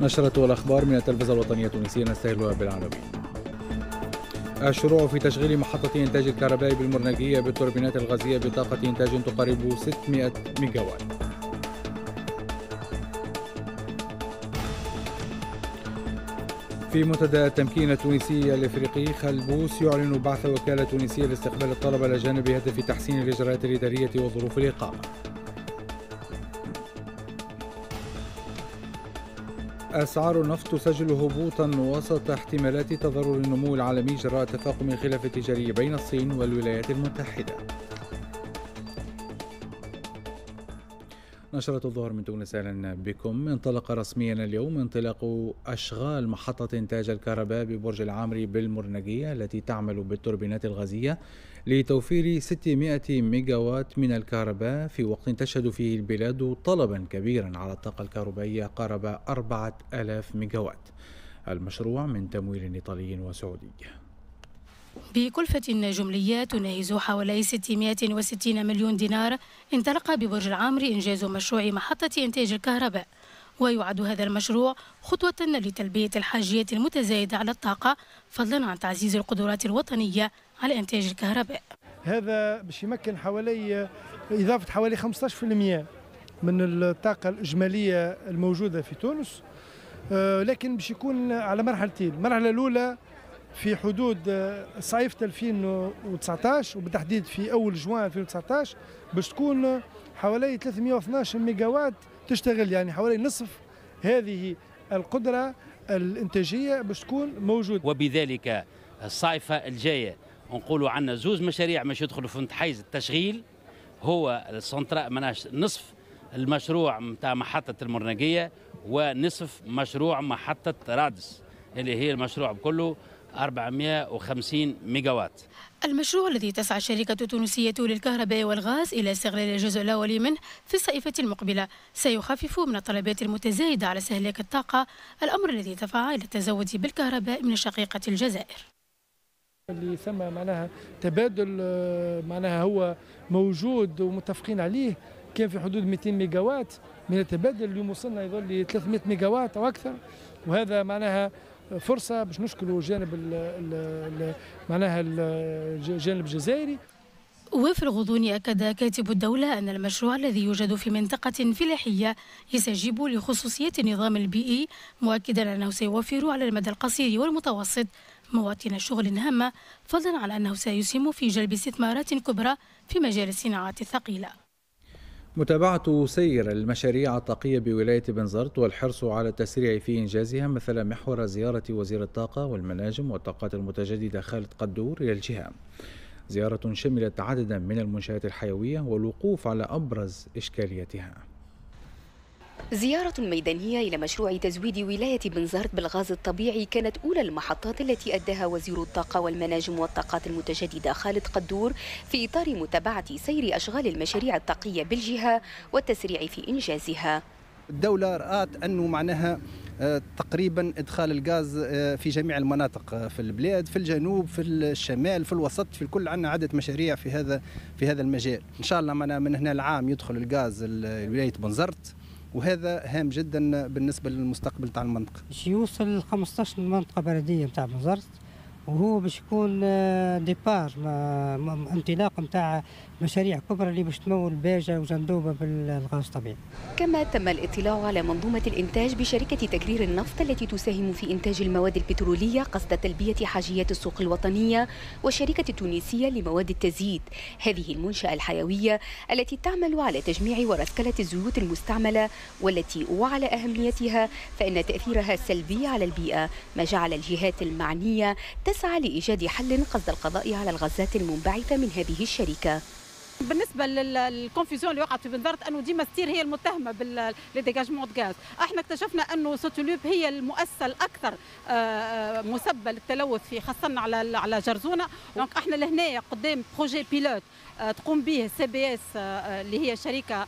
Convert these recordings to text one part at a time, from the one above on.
نشرة الأخبار من التلفزة الوطنية التونسية نستهلها بالعناوين الشروع في تشغيل محطة إنتاج الكهرباء بالمرنقية بالتوربينات الغازية بطاقة إنتاج تقارب 600 ميجاوات في منتدى التمكين التونسي الافريقي خلبوس يعلن بعث وكاله تونسيه لاستقبال الطلبه الاجانب بهدف تحسين الاجراءات الاداريه وظروف الاقامه أسعار النفط تسجل هبوطا وسط احتمالات تضرر النمو العالمي جراء تفاقم الخلاف التجاري بين الصين والولايات المتحدة. نشرة الظهر من تونس أهلا بكم انطلق رسميا اليوم انطلاق أشغال محطة إنتاج الكهرباء ببرج العامري بالمرنجية التي تعمل بالتوربينات الغازية لتوفير 600 ميجاوات من الكهرباء في وقت تشهد فيه البلاد طلبا كبيرا على الطاقة الكهربائية قارب 4000 ميجاوات المشروع من تمويل إيطالي وسعودي بكلفة جملية تناهز حوالي 660 مليون دينار انطلق ببرج العامر إنجاز مشروع محطة إنتاج الكهرباء ويعد هذا المشروع خطوة لتلبية الحاجيات المتزايدة على الطاقة فضلا عن تعزيز القدرات الوطنية على إنتاج الكهرباء هذا باش يمكن حوالي إضافة حوالي 15% من الطاقة الإجمالية الموجودة في تونس آه، لكن باش يكون على مرحلتين المرحلة الأولى في حدود آه، صيف 2019 وبالتحديد في أول جوان 2019 باش تكون حوالي 312 ميجاوات تشتغل يعني حوالي نصف هذه القدرة الإنتاجية باش تكون موجودة وبذلك الصيفة الجاية نقولوا عندنا زوز مشاريع مش يدخلوا في حيز التشغيل هو السنترا مناش نصف المشروع نتاع محطة المرنقية ونصف مشروع محطة رادس اللي هي المشروع بكله 450 ميجاوات المشروع الذي تسعى الشركة التونسية للكهرباء والغاز إلى استغلال الجزء الأول منه في الصيفة المقبلة سيخفف من الطلبات المتزايدة على استهلاك الطاقة الأمر الذي دفع إلى التزود بالكهرباء من شقيقة الجزائر اللي ثم معناها تبادل آه، معناها هو موجود ومتفقين عليه كان في حدود 200 ميجاوات من التبادل اليوم وصلنا يظل ل 300 ميجاوات او اكثر وهذا معناها فرصه باش نشكلوا جانب الـ الـ معناها الجانب الجزائري وفي الغضون أكد كاتب الدولة أن المشروع الذي يوجد في منطقة فلاحية يستجيب لخصوصية النظام البيئي مؤكدا أنه سيوفر على المدى القصير والمتوسط مواطن شغل هامة فضلا عن أنه سيسهم في جلب استثمارات كبرى في مجال الصناعات الثقيلة متابعة سير المشاريع الطاقية بولاية بنزرت والحرص على التسريع في إنجازها مثل محور زيارة وزير الطاقة والمناجم والطاقات المتجددة خالد قدور إلى الجهة زيارة شملت عددا من المنشآت الحيوية والوقوف على أبرز إشكالياتها زيارة ميدانية إلى مشروع تزويد ولاية بنزرت بالغاز الطبيعي كانت أولى المحطات التي أداها وزير الطاقة والمناجم والطاقات المتجددة خالد قدور في إطار متابعة سير أشغال المشاريع الطاقية بالجهة والتسريع في إنجازها الدولة رأت أنه معناها آه، تقريبا ادخال الغاز آه، في جميع المناطق آه، في البلاد في الجنوب في الشمال في الوسط في الكل عندنا عدة مشاريع في هذا في هذا المجال ان شاء الله من هنا العام يدخل الغاز ولايه بنزرت وهذا هام جدا بالنسبه للمستقبل تاع المنطقه. باش يوصل 15 منطقه بلديه نتاع مزرت وهو باش يكون ديبار آه، انطلاق نتاع مشاريع كبرى اللي باش تمول باجه وجندوبه بالغاز الطبيعي. كما تم الاطلاع على منظومه الانتاج بشركه تكرير النفط التي تساهم في انتاج المواد البتروليه قصد تلبيه حاجيات السوق الوطنيه والشركه التونسيه لمواد التزييت، هذه المنشاه الحيويه التي تعمل على تجميع ورسكله الزيوت المستعمله والتي وعلى اهميتها فان تاثيرها سلبي على البيئه، ما جعل الجهات المعنيه تسعى لايجاد حل قصد القضاء على الغازات المنبعثه من هذه الشركه. بالنسبه للكونفيزيون اللي وقعت في بنزرت انه ديما ستير هي المتهمه بالديجاجمون دو غاز احنا اكتشفنا انه سوتولوب هي المؤسسه الاكثر آه، آه، مسبه للتلوث في خاصه على على جرزونه دونك احنا لهنا قدام بروجي بيلوت آه، تقوم به سي بي اس اللي هي شركه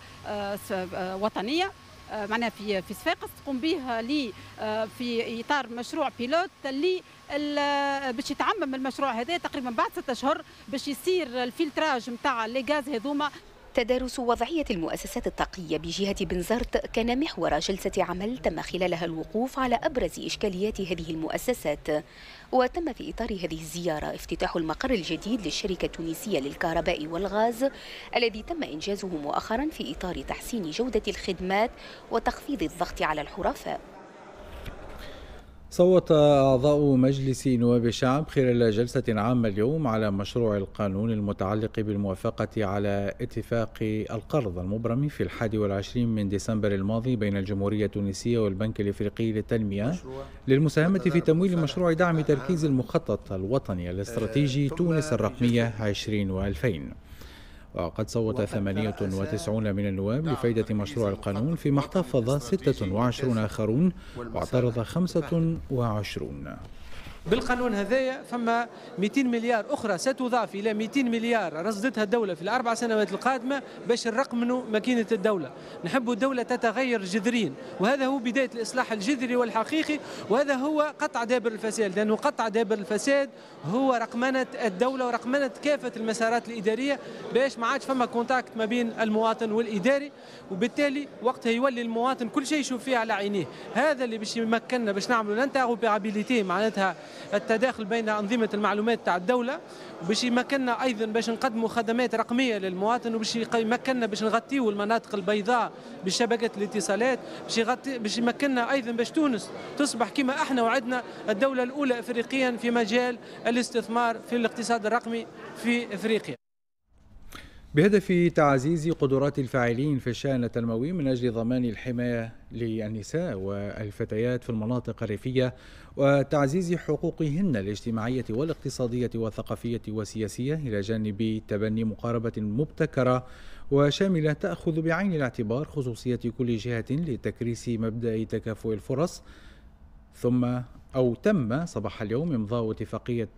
وطنيه آه، معناها في في صفاقس تقوم به لي آه، في اطار مشروع بيلوت اللي آه، باش يتعمم المشروع هذا تقريبا بعد ستة اشهر باش يصير الفلتراج نتاع لي غاز هذوما تدارس وضعية المؤسسات الطاقية بجهة بنزرت كان محور جلسة عمل تم خلالها الوقوف على أبرز إشكاليات هذه المؤسسات وتم في إطار هذه الزيارة افتتاح المقر الجديد للشركة التونسية للكهرباء والغاز الذي تم إنجازه مؤخرا في إطار تحسين جودة الخدمات وتخفيض الضغط على الحرفاء صوت أعضاء مجلس نواب الشعب خلال جلسة عامة اليوم على مشروع القانون المتعلق بالموافقة على اتفاق القرض المبرم في الحادي والعشرين من ديسمبر الماضي بين الجمهورية التونسية والبنك الإفريقي للتنمية للمساهمة في تمويل مشروع دعم تركيز المخطط الوطني الاستراتيجي تونس الرقمية 20 و 2000 وقد صوت 98 من النواب نعم، لفائدة مشروع القانون فيما احتفظ 26 آخرون واعترض 25 بالقانون هذايا فما 200 مليار اخرى ستضاف الى 200 مليار رصدتها الدوله في الاربع سنوات القادمه باش نرقمنوا ماكينه الدوله نحب الدوله تتغير جذريا وهذا هو بدايه الاصلاح الجذري والحقيقي وهذا هو قطع دابر الفساد لانه قطع دابر الفساد هو رقمنه الدوله ورقمنه كافه المسارات الاداريه باش ما عادش فما كونتاكت ما بين المواطن والاداري وبالتالي وقتها يولي المواطن كل شيء يشوف فيه على عينيه هذا اللي باش يمكننا باش نعملوا لانتاغوبيرابيليتي معناتها التداخل بين أنظمة المعلومات تاع الدولة باش يمكننا أيضا باش نقدموا خدمات رقمية للمواطن وباش يمكننا باش نغطيوا المناطق البيضاء بشبكة الاتصالات باش يغطي باش يمكننا أيضا باش تونس تصبح كما احنا وعدنا الدولة الأولى إفريقيا في مجال الاستثمار في الاقتصاد الرقمي في إفريقيا بهدف تعزيز قدرات الفاعلين في الشأن التنموي من أجل ضمان الحماية للنساء والفتيات في المناطق الريفية وتعزيز حقوقهن الاجتماعية والاقتصادية والثقافية والسياسية إلى جانب تبني مقاربة مبتكرة وشاملة تأخذ بعين الاعتبار خصوصية كل جهة لتكريس مبدأ تكافؤ الفرص ثم أو تم صباح اليوم إمضاء اتفاقية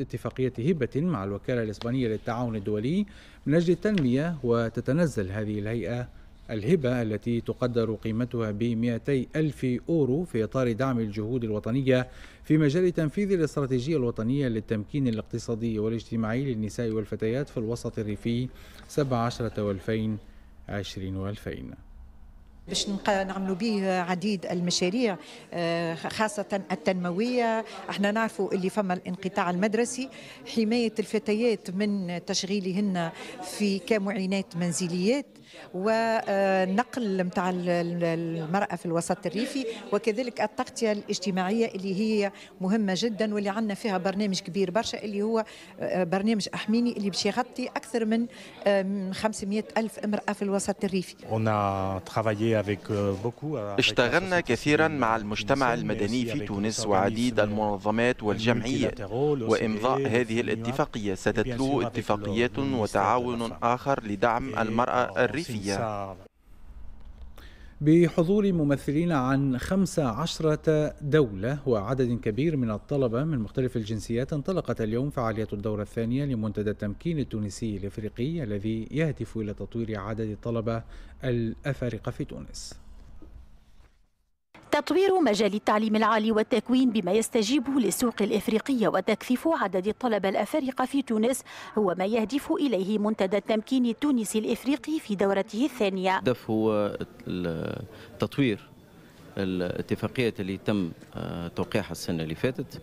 اتفاقية هبة مع الوكالة الإسبانية للتعاون الدولي من أجل التنمية وتتنزل هذه الهيئة الهبة التي تقدر قيمتها ب 200 ألف أورو في إطار دعم الجهود الوطنية في مجال تنفيذ الاستراتيجية الوطنية للتمكين الاقتصادي والاجتماعي للنساء والفتيات في الوسط الريفي 17 و 2020 باش نعملوا به عديد المشاريع آه، خاصة التنموية احنا نعرفوا اللي فما الانقطاع المدرسي حماية الفتيات من تشغيلهن في كمعينات منزليات ونقل نتاع المرأة في الوسط الريفي وكذلك التغطية الاجتماعية اللي هي مهمة جدا واللي عندنا فيها برنامج كبير برشا اللي هو آه، برنامج أحميني اللي باش يغطي أكثر من 500 آه، ألف امرأة في الوسط الريفي euh, اشتغلنا كثيرا مع المجتمع المدني في تونس وعديد المنظمات والجمعيات وإمضاء هذه الاتفاقية ستتلو اتفاقيات وتعاون آخر لدعم المرأة الريفية الصيفية بحضور ممثلين عن 15 دولة وعدد كبير من الطلبة من مختلف الجنسيات انطلقت اليوم فعالية الدورة الثانية لمنتدى التمكين التونسي الإفريقي الذي يهدف إلى تطوير عدد الطلبة الأفارقة في تونس تطوير مجال التعليم العالي والتكوين بما يستجيب للسوق الإفريقية وتكثيف عدد الطلبة الأفارقة في تونس هو ما يهدف إليه منتدى التمكين التونسي الإفريقي في دورته الثانية الهدف هو تطوير الاتفاقية اللي تم آه، توقيعها السنة اللي فاتت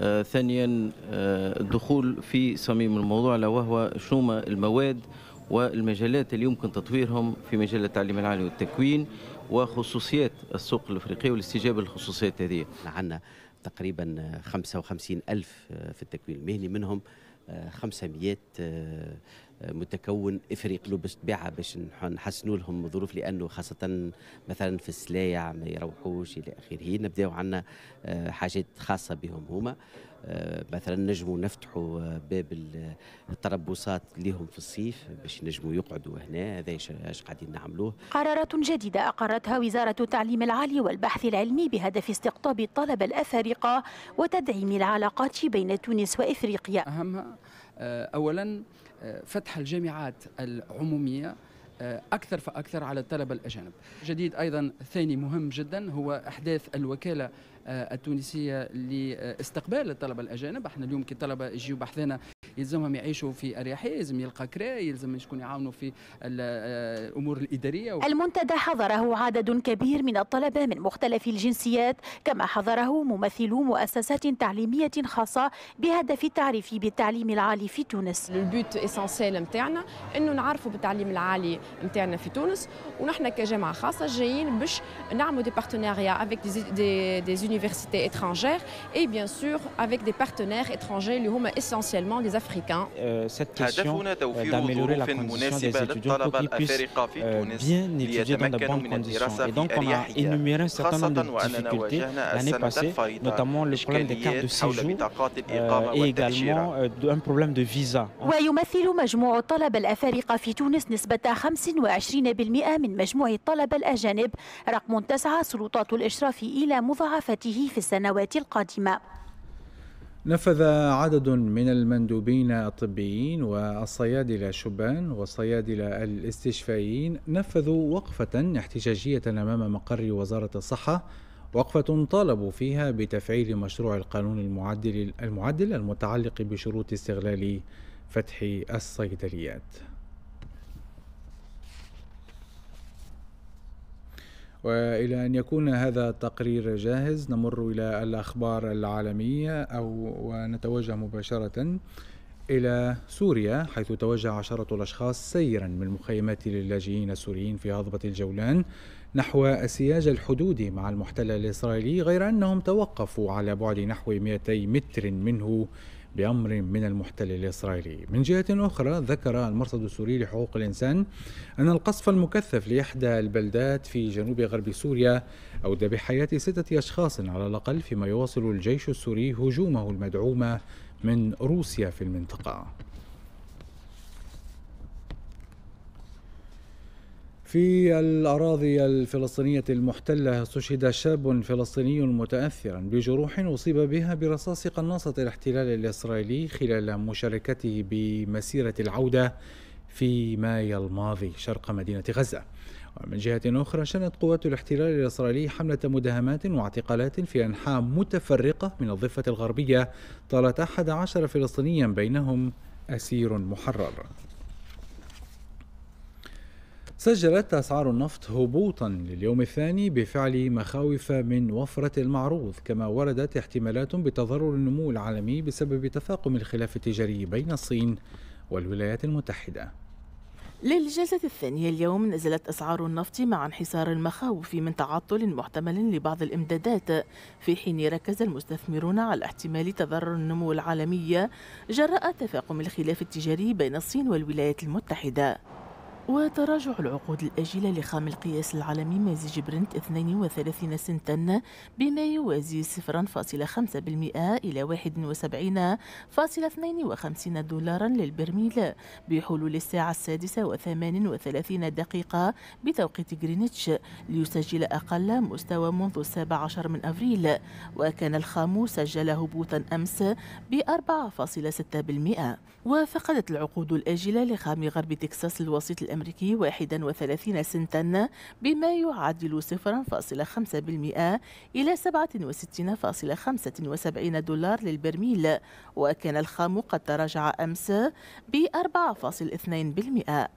آه، ثانيا آه، الدخول في صميم الموضوع وهو شنو المواد والمجالات اللي يمكن تطويرهم في مجال التعليم العالي والتكوين وخصوصيات السوق الافريقيه والاستجابه للخصوصيات هذه. عندنا تقريبا 55 ألف في التكوين المهني منهم 500 متكون افريقي تبيعها باش نحسنوا لهم الظروف لانه خاصه مثلا في السلايع ما يروحوش الى اخره نبداو عندنا حاجات خاصه بهم هما آه، مثلا نجموا نفتحوا آه، باب التربصات لهم في الصيف باش ينجموا يقعدوا هنا هذا اش قاعدين نعملوه قرارات جديدة أقرتها وزارة التعليم العالي والبحث العلمي بهدف استقطاب الطلبة الأفارقة وتدعيم العلاقات بين تونس وإفريقيا أهم آه، أولا فتح الجامعات العمومية آه، اكثر فاكثر على الطلبه الاجانب. جديد ايضا ثاني مهم جدا هو احداث الوكاله آه، التونسيه لاستقبال الطلبه الاجانب، احنا اليوم كطلبه يجيو بحثنا يلزمهم يعيشوا في اريحيه يلزم يلقى كراي يلزم شكون يعاونوا في الامور آه، الاداريه و... المنتدى حضره عدد كبير من الطلبه من مختلف الجنسيات كما حضره ممثلو مؤسسات تعليميه خاصه بهدف التعريف بالتعليم العالي في تونس البوت اسانسيال نتاعنا انه نعرفوا بالتعليم العالي نتاعنا في تونس ونحن كجامعه خاصه جايين باش نعملوا دي بارتنيريا افيك دي دي, دي universités اترانجير اي بيان سور افيك دي بارتنير اترانجير اللي هما essentiellement دي africains. Cette question d'améliorer la condition des étudiants pour qu'ils puissent bien étudier dans de bonnes conditions. Et donc, on a énuméré un certain nombre de difficultés l'année passée, notamment le problème des cartes de séjour et également un problème de visa. ويمثل مجموع الطلبة الأفارقة في تونس نسبة 25% من مجموع الطلبة الأجانب رقم تسعى سلطات الإشراف إلى مضاعفته في السنوات القادمة نفذ عدد من المندوبين الطبيين والصيادلة شبان والصيادلة الاستشفائيين نفذوا وقفة احتجاجية أمام مقر وزارة الصحة وقفة طالبوا فيها بتفعيل مشروع القانون المعدل المعدل المتعلق بشروط استغلال فتح الصيدليات والى ان يكون هذا التقرير جاهز نمر الى الاخبار العالميه او ونتوجه مباشره إلى سوريا حيث توجه عشرة الأشخاص سيرا من مخيمات للاجئين السوريين في هضبة الجولان نحو السياج الحدود مع المحتل الإسرائيلي غير أنهم توقفوا على بعد نحو 200 متر منه بأمر من المحتل الإسرائيلي من جهة أخرى ذكر المرصد السوري لحقوق الإنسان أن القصف المكثف لإحدى البلدات في جنوب غرب سوريا أودى بحياة ستة أشخاص على الأقل فيما يواصل الجيش السوري هجومه المدعومة من روسيا في المنطقة في الأراضي الفلسطينية المحتلة استشهد شاب فلسطيني متأثرا بجروح أصيب بها برصاص قناصة الاحتلال الإسرائيلي خلال مشاركته بمسيرة العودة في مايو الماضي شرق مدينة غزة ومن جهة أخرى شنت قوات الاحتلال الإسرائيلي حملة مداهمات واعتقالات في أنحاء متفرقة من الضفة الغربية طالت 11 فلسطينيا بينهم أسير محرر سجلت أسعار النفط هبوطا لليوم الثاني بفعل مخاوف من وفرة المعروض كما وردت احتمالات بتضرر النمو العالمي بسبب تفاقم الخلاف التجاري بين الصين والولايات المتحدة للجلسة الثانية اليوم نزلت أسعار النفط مع انحسار المخاوف من تعطل محتمل لبعض الإمدادات في حين ركز المستثمرون على احتمال تضرر النمو العالمي جراء تفاقم الخلاف التجاري بين الصين والولايات المتحدة وتراجع العقود الآجلة لخام القياس العالمي مازج برنت 32 سنتا بما يوازي 0.5% إلى 71.52 دولارا للبرميل بحلول الساعة السادسة وثمانٍ وثلاثين دقيقة بتوقيت غرينتش ليسجل أقل مستوى منذ السابع عشر من أفريل وكان الخام سجل هبوطا أمس ب 4.6% وفقدت العقود الآجلة لخام غرب تكساس الوسيط الأمريكي 31 سنتا بما يعادل 0.5% إلى 67.75 دولار للبرميل وكان الخام قد تراجع أمس ب 4.2%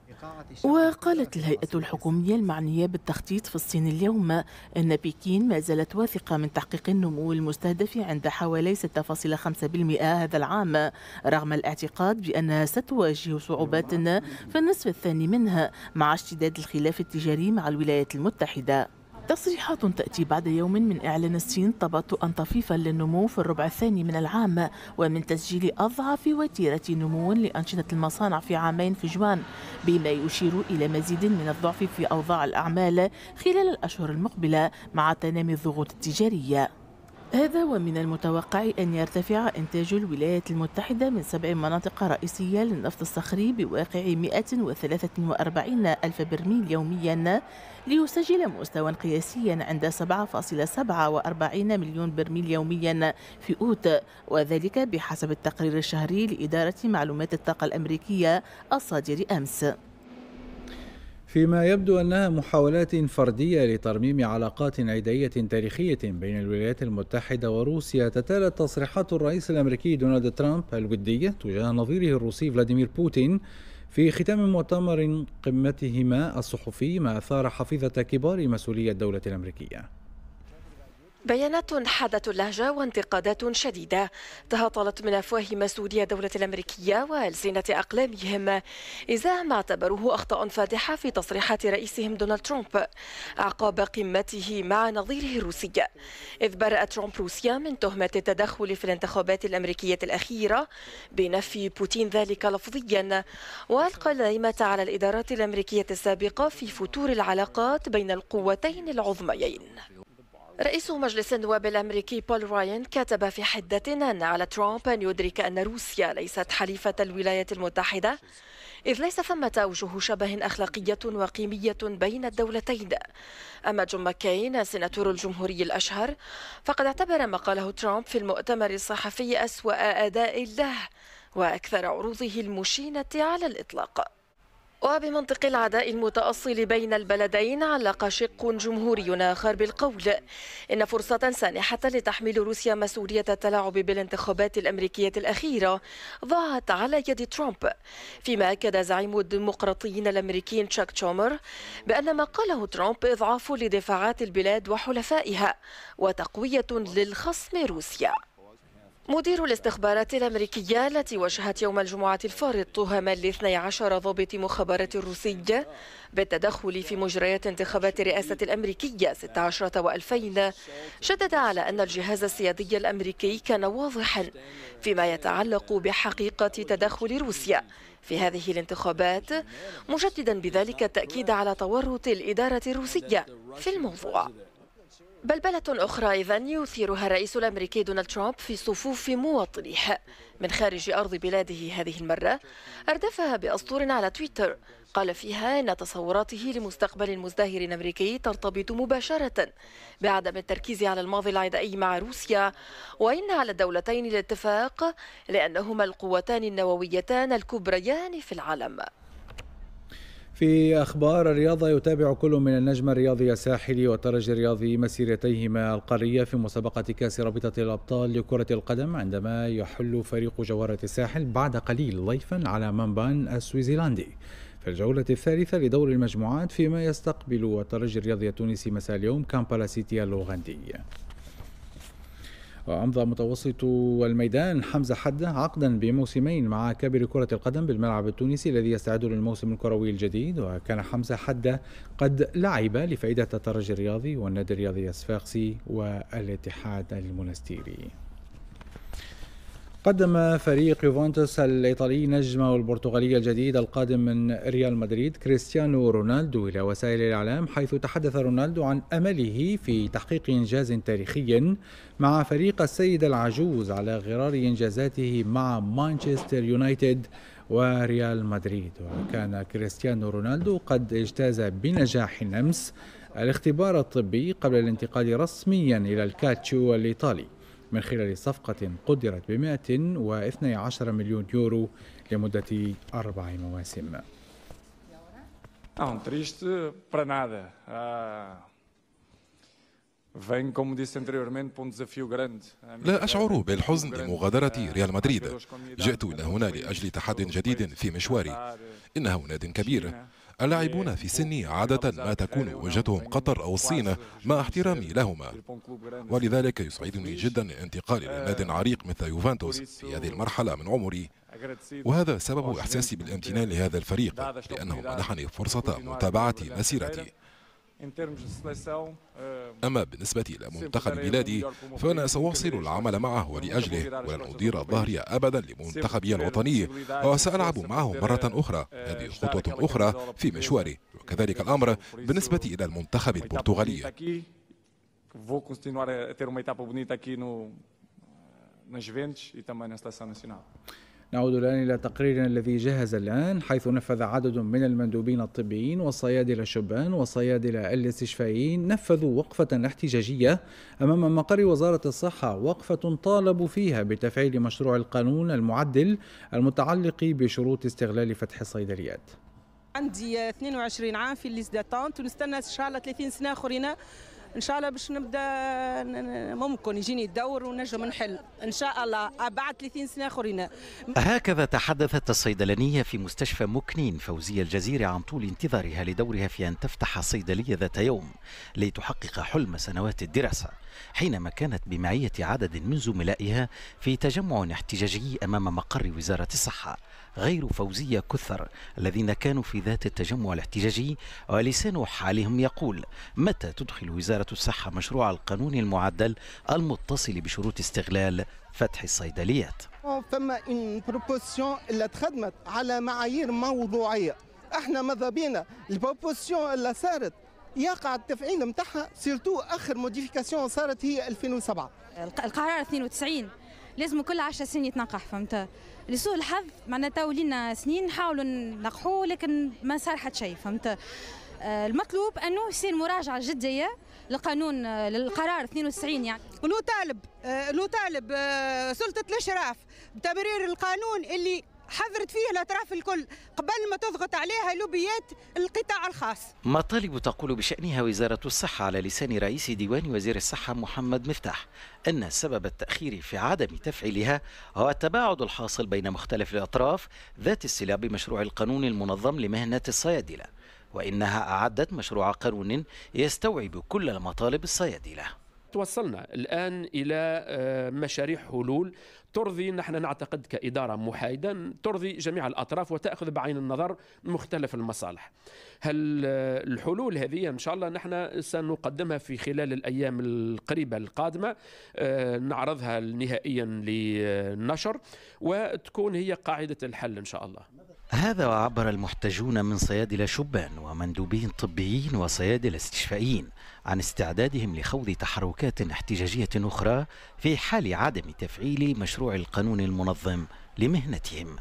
وقالت الهيئة الحكومية المعنية بالتخطيط في الصين اليوم أن بكين ما زالت واثقة من تحقيق النمو المستهدف عند حوالي 6.5% هذا العام رغم الاعتقاد بأنها ستواجه صعوبات في النصف الثاني من منها مع اشتداد الخلاف التجاري مع الولايات المتحدة تصريحات تأتي بعد يوم من إعلان الصين أن طفيفا للنمو في الربع الثاني من العام ومن تسجيل أضعف وتيرة نمو لأنشطة المصانع في عامين في جوان بما يشير إلى مزيد من الضعف في أوضاع الأعمال خلال الأشهر المقبلة مع تنامي الضغوط التجارية هذا ومن المتوقع أن يرتفع إنتاج الولايات المتحدة من سبع مناطق رئيسية للنفط الصخري بواقع 143 ألف برميل يوميا ليسجل مستوى قياسيا عند 7.47 مليون برميل يوميا في أوت وذلك بحسب التقرير الشهري لإدارة معلومات الطاقة الأمريكية الصادر أمس فيما يبدو أنها محاولات فردية لترميم علاقات عدائية تاريخية بين الولايات المتحدة وروسيا تتالت تصريحات الرئيس الأمريكي دونالد ترامب الودية تجاه نظيره الروسي فلاديمير بوتين في ختام مؤتمر قمتهما الصحفي ما أثار حفيظة كبار مسؤولي الدولة الأمريكية بيانات حادة اللهجة وانتقادات شديدة تهطلت من أفواه مسؤولي الدولة الأمريكية وألسنة أقلامهم إذا ما اعتبروه أخطاء فادحة في تصريحات رئيسهم دونالد ترامب عقاب قمته مع نظيره الروسي إذ برأ ترامب روسيا من تهمة التدخل في الانتخابات الأمريكية الأخيرة بنفي بوتين ذلك لفظيا وألقى اللائمة على الإدارات الأمريكية السابقة في فتور العلاقات بين القوتين العظميين رئيس مجلس النواب الامريكي بول راين كتب في حدة ان على ترامب ان يدرك ان روسيا ليست حليفة الولايات المتحدة إذ ليس ثمة أوجه شبه أخلاقية وقيمية بين الدولتين أما جون ماكين سناتور الجمهوري الأشهر فقد اعتبر ما قاله ترامب في المؤتمر الصحفي أسوأ أداء له وأكثر عروضه المشينة على الإطلاق وبمنطق العداء المتأصل بين البلدين علق شق جمهوري آخر بالقول إن فرصة سانحة لتحميل روسيا مسؤولية التلاعب بالانتخابات الأمريكية الأخيرة ضاعت على يد ترامب فيما أكد زعيم الديمقراطيين الأمريكيين تشاك تشومر بأن ما قاله ترامب إضعاف لدفاعات البلاد وحلفائها وتقوية للخصم روسيا مدير الاستخبارات الأمريكية التي وجهت يوم الجمعة الفارط تهما لاثني عشر ضابط مخابرات روسية بالتدخل في مجريات انتخابات الرئاسة الأمريكية 16 و2000 شدد على أن الجهاز السيادي الأمريكي كان واضحا فيما يتعلق بحقيقة تدخل روسيا في هذه الانتخابات مجددا بذلك التأكيد على تورط الإدارة الروسية في الموضوع بلبلة أخرى إذا يثيرها الرئيس الأمريكي دونالد ترامب في صفوف مواطنيه من خارج أرض بلاده هذه المرة أردفها بأسطور على تويتر قال فيها أن تصوراته لمستقبل مزدهر أمريكي ترتبط مباشرة بعدم التركيز على الماضي العدائي مع روسيا وإن على الدولتين الاتفاق لأنهما القوتان النوويتان الكبريان في العالم في أخبار الرياضة يتابع كل من النجم الرياضي الساحلي والترجي الرياضي مسيرتيهما القارية في مسابقة كأس رابطة الأبطال لكرة القدم عندما يحل فريق جوهرة الساحل بعد قليل ضيفا على مانبان السويزيلاندي في الجولة الثالثة لدور المجموعات فيما يستقبل الترجي الرياضي التونسي مساء اليوم كامبالا سيتي الأوغندي وأمضى متوسط الميدان حمزة حدة عقدا بموسمين مع كبير كرة القدم بالملعب التونسي الذي يستعد للموسم الكروي الجديد وكان حمزة حدة قد لعب لفائدة الترجي الرياضي والنادي الرياضي الصفاقسي والاتحاد المنستيري قدم فريق يوفنتوس الإيطالي نجمه البرتغالي الجديد القادم من ريال مدريد كريستيانو رونالدو إلى وسائل الإعلام حيث تحدث رونالدو عن أمله في تحقيق إنجاز تاريخي مع فريق السيد العجوز على غرار إنجازاته مع مانشستر يونايتد وريال مدريد وكان كريستيانو رونالدو قد اجتاز بنجاح أمس الاختبار الطبي قبل الانتقال رسميا إلى الكاتشو الإيطالي من خلال صفقة قدرت ب 112 مليون يورو لمدة أربع مواسم ah, um لا أشعر بالحزن لمغادرة ah, ريال مدريد. جئت إلى هنا لأجل تحدي جديد في مشواري. إنه ناد كبير. اللاعبون في سني عادة ما تكون وجهتهم قطر أو الصين مع احترامي لهما ولذلك يسعدني جدا انتقالي لناد عريق مثل يوفنتوس في هذه المرحلة من عمري وهذا سبب إحساسي بالامتنان لهذا الفريق لأنه منحني فرصة متابعة مسيرتي آه، أما بالنسبة إلى منتخب بلادي فأنا سأواصل العمل معه ولأجله ولن أدير ظهري أبدا لمنتخبي الوطني وسألعب آه، معه مرة أخرى آه، هذه خطوة أخرى في مشواري وكذلك الأمر بالنسبة إلى المنتخب البرتغالي نعود الآن إلى تقريرنا الذي جهز الآن حيث نفذ عدد من المندوبين الطبيين والصيادلة الشبان والصيادلة الاستشفائيين نفذوا وقفة احتجاجية أمام مقر وزارة الصحة وقفة طالبوا فيها بتفعيل مشروع القانون المعدل المتعلق بشروط استغلال فتح الصيدليات عندي 22 عام في الليزداتانت ونستنى ان شاء الله 30 سنه اخرين ان شاء الله باش نبدا ممكن يجيني الدور ونجم نحل ان شاء الله بعد 30 سنه اخرين هكذا تحدثت الصيدلانيه في مستشفى مكنين فوزيه الجزيري عن طول انتظارها لدورها في ان تفتح صيدليه ذات يوم لتحقق حلم سنوات الدراسه حينما كانت بمعيه عدد من زملائها في تجمع احتجاجي امام مقر وزاره الصحه غير فوزية كثر الذين كانوا في ذات التجمع الاحتجاجي ولسان حالهم يقول متى تدخل وزارة الصحة مشروع القانون المعدل المتصل بشروط استغلال فتح الصيدليات فما ان بروبوسيون اللي تخدمت على معايير موضوعيه احنا ماذا بينا البروبوسيون اللي صارت يقع التفعيل متاعها سيرتو اخر موديفيكاسيون صارت هي 2007 القرار 92 لازم كل 10 سنين يتنقح فهمت لسوء الحظ معناتها ولينا سنين نحاولوا نلقحوه لكن ما صار حتى شيء فهمت آه، المطلوب انه يصير مراجعه جديه للقانون آه، للقرار 92 يعني ونطالب آه، نطالب سلطه الاشراف بتبرير القانون اللي حذرت فيه الأطراف الكل قبل ما تضغط عليها لوبيات القطاع الخاص مطالب تقول بشأنها وزارة الصحة على لسان رئيس ديوان وزير الصحة محمد مفتاح أن سبب التأخير في عدم تفعيلها هو التباعد الحاصل بين مختلف الأطراف ذات الصلة بمشروع القانون المنظم لمهنة الصيادلة وإنها أعدت مشروع قانون يستوعب كل مطالب الصيادلة توصلنا الآن إلى آه، مشاريع حلول ترضي نحن نعتقد كإدارة محايدة ترضي جميع الأطراف وتأخذ بعين النظر مختلف المصالح هل الحلول هذه إن شاء الله نحن سنقدمها في خلال الأيام القريبة القادمة آه، نعرضها نهائيا للنشر وتكون هي قاعدة الحل إن شاء الله هذا وعبر المحتجون من صيادلة شبان ومندوبين طبيين وصيادلة استشفائيين عن استعدادهم لخوض تحركات احتجاجية أخرى في حال عدم تفعيل مشروع القانون المنظم لمهنتهم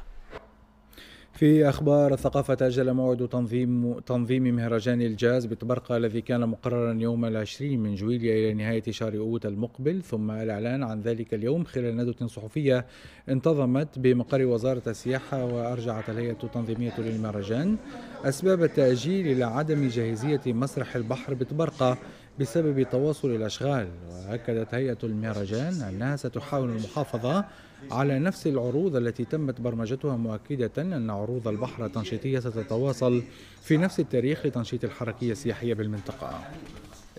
في أخبار الثقافة تأجل موعد تنظيم تنظيم مهرجان الجاز بتبرقة الذي كان مقررا يوم العشرين من جويليا إلى نهاية شهر أوت المقبل ثم الإعلان عن ذلك اليوم خلال ندوة صحفية انتظمت بمقر وزارة السياحة وأرجعت الهيئة التنظيمية للمهرجان أسباب التأجيل إلى عدم جاهزية مسرح البحر بتبرقة بسبب تواصل الأشغال وأكدت هيئة المهرجان أنها ستحاول المحافظة على نفس العروض التي تمت برمجتها مؤكدة أن عروض البحر التنشيطية ستتواصل في نفس التاريخ لتنشيط الحركية السياحية بالمنطقة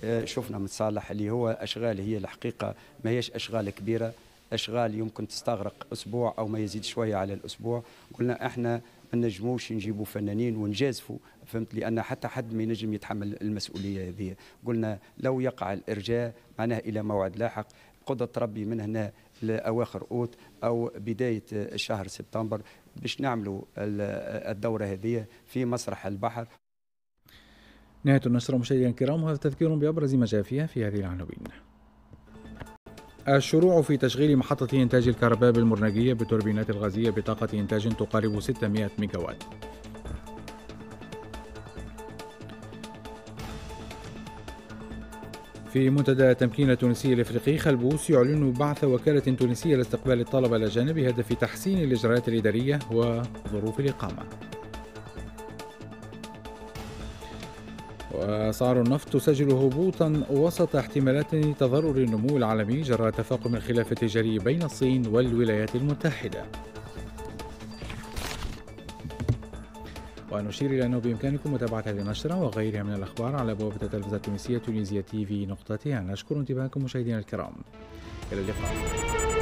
آه، شفنا متصالح اللي هو أشغال هي الحقيقة ما هيش أشغال كبيرة أشغال يمكن تستغرق أسبوع أو ما يزيد شوية على الأسبوع قلنا إحنا ما نجموش نجيبوا فنانين ونجازفوا فهمت لان حتى حد ما ينجم يتحمل المسؤوليه هذه قلنا لو يقع الارجاء معناه الى موعد لاحق قدرة ربي من هنا لاواخر اوت او بدايه شهر سبتمبر باش نعملوا الدوره هذه في مسرح البحر نهايه النشره مشاهدينا الكرام وهذا تذكير بابرز ما جاء فيها في هذه العناوين الشروع في تشغيل محطة إنتاج الكهرباء بالمرنجية بتوربينات الغازية بطاقة إنتاج تقارب 600 ميجاوات في منتدى تمكين التونسي الافريقي خلبوس يعلن بعث وكاله تونسيه لاستقبال الطلبه الاجانب بهدف تحسين الاجراءات الاداريه وظروف الاقامه. وأسعار النفط تسجل هبوطا وسط احتمالات تضرر النمو العالمي جراء تفاقم الخلاف التجاري بين الصين والولايات المتحدة ونشير إلى أنه بإمكانكم متابعة هذه النشرة وغيرها من الأخبار على بوابة التلفزة التونسية تونيزيا تي في نقطتها نشكر انتباهكم مشاهدينا الكرام إلى اللقاء